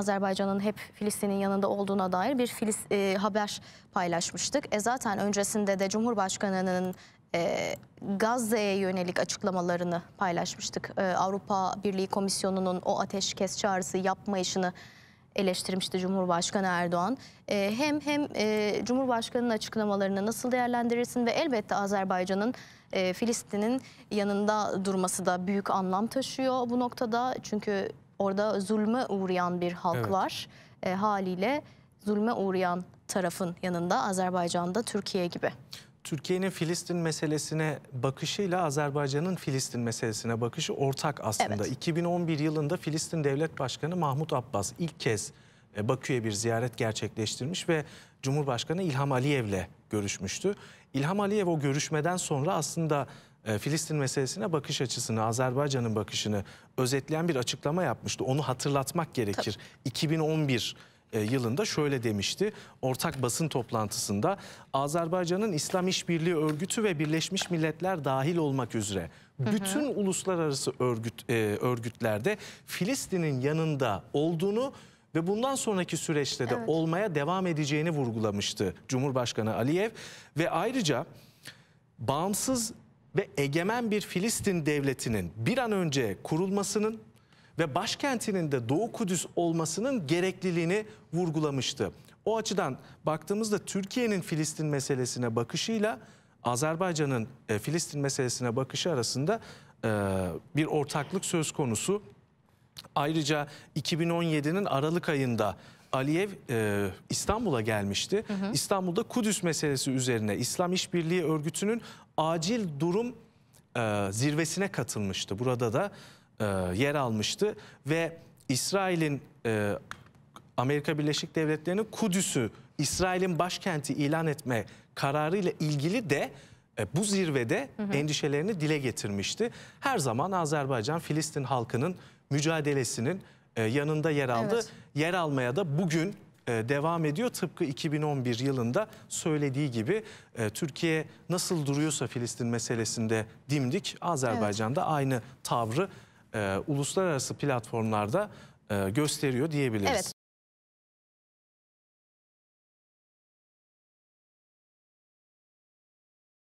Azerbaycan'ın hep Filistin'in yanında olduğuna dair bir Filiz, e, haber paylaşmıştık. E zaten öncesinde de Cumhurbaşkanı'nın e, Gazze'ye yönelik açıklamalarını paylaşmıştık. E, Avrupa Birliği Komisyonu'nun o ateşkes çağrısı yapmayışını eleştirmişti Cumhurbaşkanı Erdoğan. E, hem hem e, Cumhurbaşkanı'nın açıklamalarını nasıl değerlendirirsin ve elbette Azerbaycan'ın e, Filistin'in yanında durması da büyük anlam taşıyor bu noktada. Çünkü Orada zulme uğrayan bir halk evet. var. E, haliyle zulme uğrayan tarafın yanında Azerbaycan'da Türkiye gibi. Türkiye'nin Filistin meselesine bakışıyla Azerbaycan'ın Filistin meselesine bakışı ortak aslında. Evet. 2011 yılında Filistin Devlet Başkanı Mahmut Abbas ilk kez e, Bakü'ye bir ziyaret gerçekleştirmiş ve Cumhurbaşkanı İlham Aliyev'le görüşmüştü. İlham Aliyev o görüşmeden sonra aslında e, Filistin meselesine bakış açısını, Azerbaycan'ın bakışını özetleyen bir açıklama yapmıştı. Onu hatırlatmak gerekir. Tabii. 2011 e, yılında şöyle demişti. Ortak basın toplantısında Azerbaycan'ın İslam İşbirliği Örgütü ve Birleşmiş Milletler dahil olmak üzere bütün hı hı. uluslararası örgüt e, örgütlerde Filistin'in yanında olduğunu ve bundan sonraki süreçte de evet. olmaya devam edeceğini vurgulamıştı Cumhurbaşkanı Aliyev ve ayrıca bağımsız ve egemen bir Filistin devletinin bir an önce kurulmasının ve başkentinin de Doğu Kudüs olmasının gerekliliğini vurgulamıştı. O açıdan baktığımızda Türkiye'nin Filistin meselesine bakışıyla Azerbaycan'ın e, Filistin meselesine bakışı arasında e, bir ortaklık söz konusu. Ayrıca 2017'nin Aralık ayında Aliyev e, İstanbul'a gelmişti. Hı hı. İstanbul'da Kudüs meselesi üzerine İslam İşbirliği Örgütü'nün acil durum e, zirvesine katılmıştı. Burada da e, yer almıştı ve İsrail'in e, Amerika Birleşik Devletleri'nin Kudüs'ü İsrail'in başkenti ilan etme kararıyla ilgili de e, bu zirvede hı hı. endişelerini dile getirmişti. Her zaman Azerbaycan Filistin halkının mücadelesinin e, yanında yer aldı. Evet. Yer almaya da bugün e, devam ediyor. Tıpkı 2011 yılında söylediği gibi e, Türkiye nasıl duruyorsa Filistin meselesinde dimdik Azerbaycan'da evet. aynı tavrı uluslararası platformlarda gösteriyor diyebiliriz. Evet.